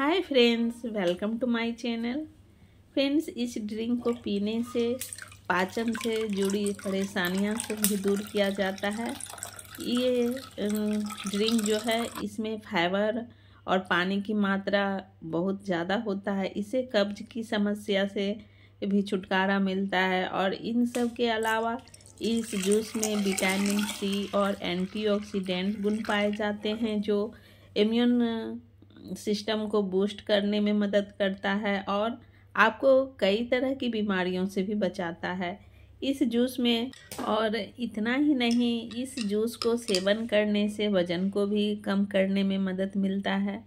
hi friends welcome to my channel friends इस drink को पीने से पाचन से जुड़ी परेशानियां को भी दूर किया जाता है ये ड्रिंक जो है इसमें फाइबर और पानी की मात्रा बहुत ज़्यादा होता है इसे कब्ज की समस्या से भी छुटकारा मिलता है और इन सब के अलावा इस जूस में विटामिन सी और एंटीऑक्सीडेंट गुण पाए जाते हैं जो इम्यून सिस्टम को बूस्ट करने में मदद करता है और आपको कई तरह की बीमारियों से भी बचाता है इस जूस में और इतना ही नहीं इस जूस को सेवन करने से वज़न को भी कम करने में मदद मिलता है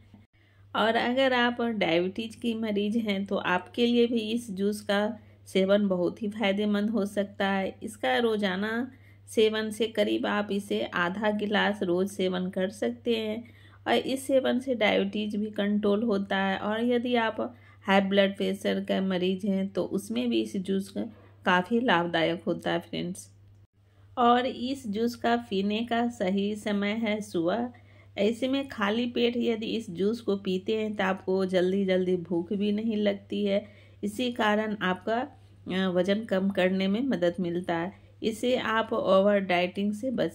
और अगर आप डायबिटीज़ की मरीज हैं तो आपके लिए भी इस जूस का सेवन बहुत ही फायदेमंद हो सकता है इसका रोज़ाना सेवन से करीब आप इसे आधा गिलास रोज़ सेवन कर सकते हैं और इस सेवन से डायबिटीज़ भी कंट्रोल होता है और यदि आप हाई ब्लड प्रेशर का मरीज हैं तो उसमें भी इस जूस का काफ़ी लाभदायक होता है फ्रेंड्स और इस जूस का पीने का सही समय है सुबह ऐसे में खाली पेट यदि इस जूस को पीते हैं तो आपको जल्दी जल्दी भूख भी नहीं लगती है इसी कारण आपका वज़न कम करने में मदद मिलता है इसे आप ओवर डाइटिंग से बच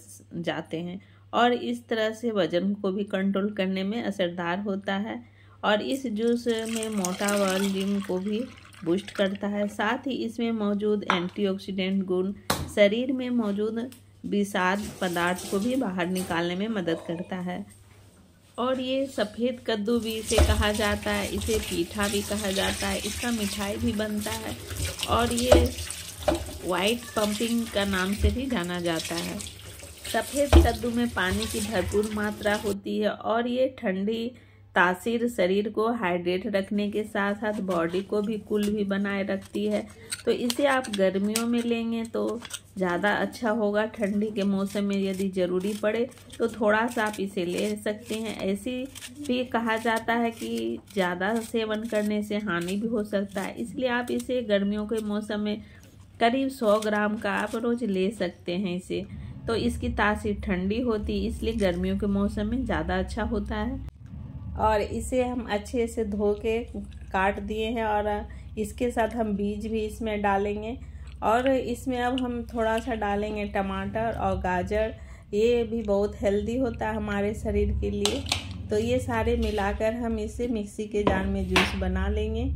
जाते हैं और इस तरह से वजन को भी कंट्रोल करने में असरदार होता है और इस जूस में मोटावालिन को भी बूस्ट करता है साथ ही इसमें मौजूद एंटीऑक्सीडेंट गुण शरीर में मौजूद विषाद पदार्थ को भी बाहर निकालने में मदद करता है और ये सफ़ेद कद्दू भी इसे कहा जाता है इसे पीठा भी कहा जाता है इसका मिठाई भी बनता है और ये वाइट पम्पिंग का नाम से भी जाना जाता है सफ़ेद कद्दू में पानी की भरपूर मात्रा होती है और ये ठंडी तासीर शरीर को हाइड्रेट रखने के साथ साथ बॉडी को भी कूल भी बनाए रखती है तो इसे आप गर्मियों में लेंगे तो ज़्यादा अच्छा होगा ठंडी के मौसम में यदि ज़रूरी पड़े तो थोड़ा सा आप इसे ले सकते हैं ऐसी भी कहा जाता है कि ज़्यादा सेवन करने से हानि भी हो सकता है इसलिए आप इसे गर्मियों के मौसम में करीब सौ ग्राम का आप रोज़ ले सकते हैं इसे तो इसकी तासीर ठंडी होती इसलिए गर्मियों के मौसम में ज़्यादा अच्छा होता है और इसे हम अच्छे से धो के काट दिए हैं और इसके साथ हम बीज भी इसमें डालेंगे और इसमें अब हम थोड़ा सा डालेंगे टमाटर और गाजर ये भी बहुत हेल्दी होता है हमारे शरीर के लिए तो ये सारे मिलाकर हम इसे मिक्सी के जार में जूस बना लेंगे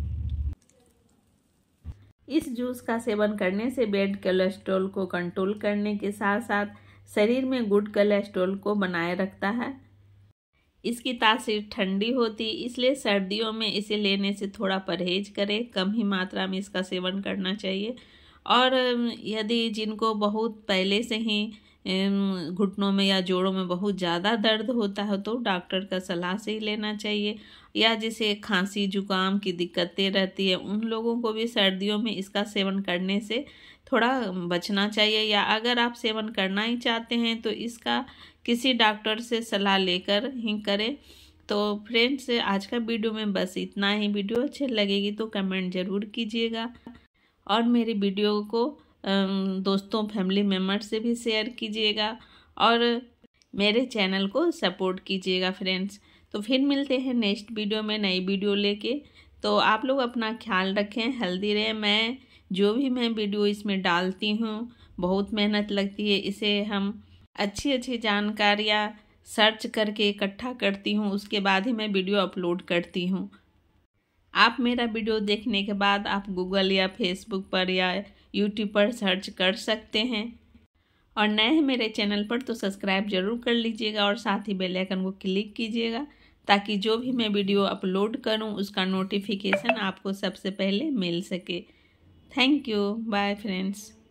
इस जूस का सेवन करने से बेड कोलेस्ट्रॉल को कंट्रोल करने के साथ साथ शरीर में गुड कोलेस्ट्रोल को बनाए रखता है इसकी तासीर ठंडी होती इसलिए सर्दियों में इसे लेने से थोड़ा परहेज करें कम ही मात्रा में इसका सेवन करना चाहिए और यदि जिनको बहुत पहले से ही घुटनों में या जोड़ों में बहुत ज़्यादा दर्द होता है तो डॉक्टर का सलाह से ही लेना चाहिए या जिसे खांसी जुकाम की दिक्कतें रहती है उन लोगों को भी सर्दियों में इसका सेवन करने से थोड़ा बचना चाहिए या अगर आप सेवन करना ही चाहते हैं तो इसका किसी डॉक्टर से सलाह लेकर ही करें तो फ्रेंड्स आज का वीडियो में बस इतना ही वीडियो अच्छी लगेगी तो कमेंट ज़रूर कीजिएगा और मेरी वीडियो को दोस्तों फैमिली मेम्बर से भी शेयर कीजिएगा और मेरे चैनल को सपोर्ट कीजिएगा फ्रेंड्स तो फिर मिलते हैं नेक्स्ट वीडियो में नई वीडियो लेके तो आप लोग अपना ख्याल रखें हेल्दी रहें मैं जो भी मैं वीडियो इसमें डालती हूँ बहुत मेहनत लगती है इसे हम अच्छी अच्छी जानकारियाँ सर्च करके इकट्ठा करती हूँ उसके बाद ही मैं वीडियो अपलोड करती हूँ आप मेरा वीडियो देखने के बाद आप गूगल या फेसबुक पर या यूट्यूब पर सर्च कर सकते हैं और नए हैं मेरे चैनल पर तो सब्सक्राइब जरूर कर लीजिएगा और साथ ही बेल आइकन को क्लिक कीजिएगा ताकि जो भी मैं वीडियो अपलोड करूं उसका नोटिफिकेशन आपको सबसे पहले मिल सके थैंक यू बाय फ्रेंड्स